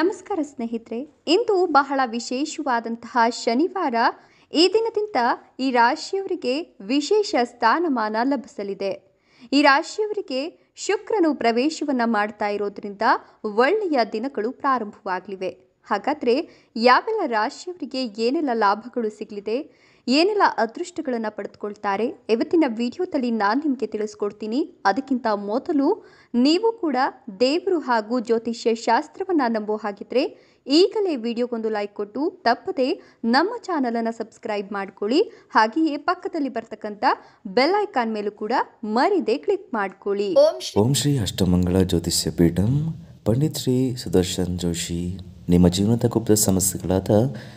ನಮಸ್ಕಾರ ಸ್ನೇಹಿತರೆ ಇಂದು ಬಹಳ ವಿಶೇಷವಾದಂತಹ ಶನಿವಾರ ಈ ದಿನದಿಂದ ಈ ರಾಶಿಯವರಿಗೆ ವಿಶೇಷ ಸ್ಥಾನಮಾನ ಲಭಿಸಲಿದೆ ಈ ರಾಶಿಯವರಿಗೆ ಶುಕ್ರನು ಪ್ರವೇಶವನ್ನು ಮಾಡ್ತಾ ಇರೋದ್ರಿಂದ ಒಳ್ಳೆಯ ದಿನಗಳು ಪ್ರಾರಂಭವಾಗಲಿವೆ ಹಾಗಾದರೆ ಯಾವೆಲ್ಲ ರಾಶಿಯವರಿಗೆ ಏನೆಲ್ಲ ಲಾಭಗಳು ಸಿಗಲಿದೆ ಏನೆಲ್ಲ ಅದೃಷ್ಟಗಳನ್ನು ಪಡೆದುಕೊಳ್ತಾರೆ ಇವತ್ತಿನ ವಿಡಿಯೋದಲ್ಲಿ ನಾನು ನಿಮಗೆ ತಿಳಿಸ್ಕೊಡ್ತೀನಿ ಅದಕ್ಕಿಂತ ಮೊದಲು ನೀವು ಕೂಡ ದೇವರು ಹಾಗೂ ಜ್ಯೋತಿಷ್ಯ ಶಾಸ್ತ್ರವನ್ನು ನಂಬೋ ಹಾಗಿದ್ರೆ ಈಗಲೇ ವಿಡಿಯೋಗೊಂದು ಲೈಕ್ ಕೊಟ್ಟು ತಪ್ಪದೆ ನಮ್ಮ ಚಾನಲನ್ನು ಸಬ್ಸ್ಕ್ರೈಬ್ ಮಾಡಿಕೊಳ್ಳಿ ಹಾಗೆಯೇ ಪಕ್ಕದಲ್ಲಿ ಬರ್ತಕ್ಕಂಥ ಬೆಲ್ ಐಕಾನ್ ಮೇಲೂ ಕೂಡ ಮರಿದೆ ಕ್ಲಿಕ್ ಮಾಡಿಕೊಳ್ಳಿ ಓಂ ಶ್ರೀ ಅಷ್ಟಮಂಗಳ ಜ್ಯೋತಿಷ್ಯ ಪೀಠಂ ಪಂಡಿತ್ ಶ್ರೀ ಸುದರ್ಶನ್ ಜೋಶಿ ನಿಮ್ಮ ಜೀವನದ ಗುಪ್ತ ಸಮಸ್ಯೆಗಳಾದ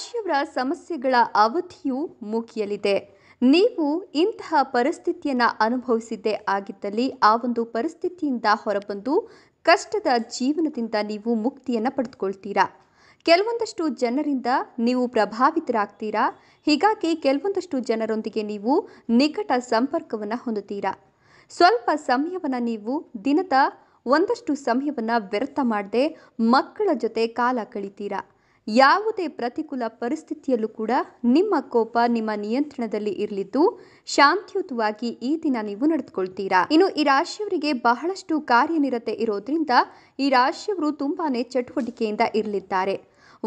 ರಾಶಿಯವರ ಸಮಸ್ಯೆಗಳ ಅವಧಿಯು ಮುಗಿಯಲಿದೆ ನೀವು ಇಂತಹ ಪರಿಸ್ಥಿತಿಯನ್ನು ಅನುಭವಿಸಿದ್ದೇ ಆಗಿದ್ದಲ್ಲಿ ಆ ಒಂದು ಪರಿಸ್ಥಿತಿಯಿಂದ ಹೊರಬಂದು ಕಷ್ಟದ ಜೀವನದಿಂದ ನೀವು ಮುಕ್ತಿಯನ್ನು ಪಡೆದುಕೊಳ್ತೀರಾ ಕೆಲವೊಂದಷ್ಟು ಜನರಿಂದ ನೀವು ಪ್ರಭಾವಿತರಾಗ್ತೀರಾ ಹೀಗಾಗಿ ಕೆಲವೊಂದಷ್ಟು ಜನರೊಂದಿಗೆ ನೀವು ನಿಕಟ ಸಂಪರ್ಕವನ್ನು ಹೊಂದುತ್ತೀರಾ ಸ್ವಲ್ಪ ಸಮಯವನ್ನು ನೀವು ದಿನದ ಒಂದಷ್ಟು ಸಮಯವನ್ನು ವ್ಯರ್ಥ ಮಾಡದೆ ಮಕ್ಕಳ ಜೊತೆ ಕಾಲ ಕಳಿತೀರಾ ಯಾವುದೇ ಪ್ರತಿಕೂಲ ಪರಿಸ್ಥಿತಿಯಲ್ಲೂ ಕೂಡ ನಿಮ್ಮ ಕೋಪ ನಿಮ್ಮ ನಿಯಂತ್ರಣದಲ್ಲಿ ಇರಲಿದ್ದು ಶಾಂತಿಯುತವಾಗಿ ಈ ದಿನ ನೀವು ನಡೆದುಕೊಳ್ತೀರಾ ಇನ್ನು ಈ ರಾಶಿಯವರಿಗೆ ಬಹಳಷ್ಟು ಕಾರ್ಯನಿರತೆ ಇರೋದ್ರಿಂದ ಈ ರಾಶಿಯವರು ತುಂಬಾನೇ ಚಟುವಟಿಕೆಯಿಂದ ಇರಲಿದ್ದಾರೆ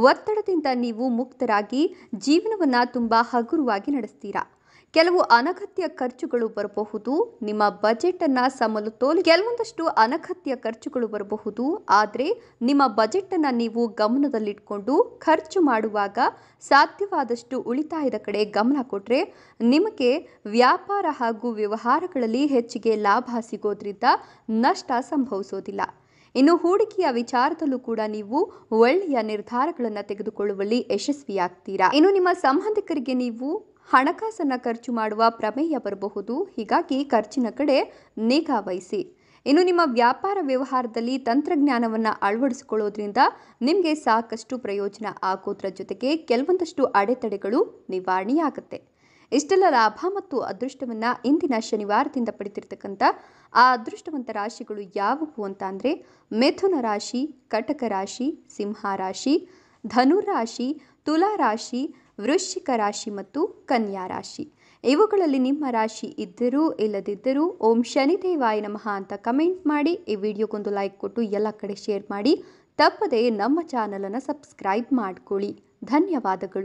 ಒತ್ತಡದಿಂದ ನೀವು ಮುಕ್ತರಾಗಿ ಜೀವನವನ್ನು ತುಂಬ ಹಗುರವಾಗಿ ನಡೆಸ್ತೀರಾ ಕೆಲವು ಅನಗತ್ಯ ಖರ್ಚುಗಳು ಬರಬಹುದು ನಿಮ್ಮ ಬಜೆಟ್ ಅನ್ನ ತೋಲು ಕೆಲವೊಂದಷ್ಟು ಅನಗತ್ಯ ಖರ್ಚುಗಳು ಬರಬಹುದು ಆದರೆ ನಿಮ್ಮ ಬಜೆಟ್ ಅನ್ನ ನೀವು ಗಮನದಲ್ಲಿಟ್ಕೊಂಡು ಖರ್ಚು ಮಾಡುವಾಗ ಸಾಧ್ಯವಾದಷ್ಟು ಉಳಿತಾಯದ ಕಡೆ ಗಮನ ಕೊಟ್ಟರೆ ನಿಮಗೆ ವ್ಯಾಪಾರ ಹಾಗೂ ವ್ಯವಹಾರಗಳಲ್ಲಿ ಹೆಚ್ಚಿಗೆ ಲಾಭ ಸಿಗೋದ್ರಿಂದ ನಷ್ಟ ಸಂಭವಿಸೋದಿಲ್ಲ ಇನ್ನು ಹೂಡಿಕೆಯ ವಿಚಾರದಲ್ಲೂ ಕೂಡ ನೀವು ಒಳ್ಳೆಯ ನಿರ್ಧಾರಗಳನ್ನು ತೆಗೆದುಕೊಳ್ಳುವಲ್ಲಿ ಯಶಸ್ವಿಯಾಗ್ತೀರಾ ಇನ್ನು ನಿಮ್ಮ ಸಂಬಂಧಿಕರಿಗೆ ನೀವು ಹಣಕಾಸನ್ನು ಖರ್ಚು ಮಾಡುವ ಪ್ರಮೇಯ ಬರಬಹುದು ಹೀಗಾಗಿ ಖರ್ಚಿನ ಕಡೆ ನಿಗಾ ವಹಿಸಿ ಇನ್ನು ನಿಮ್ಮ ವ್ಯಾಪಾರ ವ್ಯವಹಾರದಲ್ಲಿ ತಂತ್ರಜ್ಞಾನವನ್ನು ಅಳವಡಿಸಿಕೊಳ್ಳೋದ್ರಿಂದ ನಿಮಗೆ ಸಾಕಷ್ಟು ಪ್ರಯೋಜನ ಆಗೋದ್ರ ಜೊತೆಗೆ ಕೆಲವೊಂದಷ್ಟು ಅಡೆತಡೆಗಳು ನಿವಾರಣೆಯಾಗುತ್ತೆ ಇಷ್ಟೆಲ್ಲ ಲಾಭ ಮತ್ತು ಅದೃಷ್ಟವನ್ನು ಇಂದಿನ ಶನಿವಾರದಿಂದ ಪಡೆದಿರ್ತಕ್ಕಂಥ ಆ ಅದೃಷ್ಟವಂತ ರಾಶಿಗಳು ಯಾವುವು ಅಂತ ಅಂದರೆ ಮಿಥುನ ರಾಶಿ ಕಟಕ ರಾಶಿ ಸಿಂಹ ರಾಶಿ ಧನುರಾಶಿ ತುಲಾ ರಾಶಿ ವೃಶ್ಚಿಕ ರಾಶಿ ಮತ್ತು ಕನ್ಯಾ ರಾಶಿ ಇವುಗಳಲ್ಲಿ ನಿಮ್ಮ ರಾಶಿ ಇದ್ದರೂ ಇಲ್ಲದಿದ್ದರೂ ಓಂ ಶನಿದೇವಾಯ ನಮಃ ಅಂತ ಕಮೆಂಟ್ ಮಾಡಿ ಈ ವಿಡಿಯೋಗೊಂದು ಲೈಕ್ ಕೊಟ್ಟು ಎಲ್ಲ ಕಡೆ ಶೇರ್ ಮಾಡಿ ತಪ್ಪದೇ ನಮ್ಮ ಚಾನಲನ್ನು ಸಬ್ಸ್ಕ್ರೈಬ್ ಮಾಡಿಕೊಳ್ಳಿ ಧನ್ಯವಾದಗಳು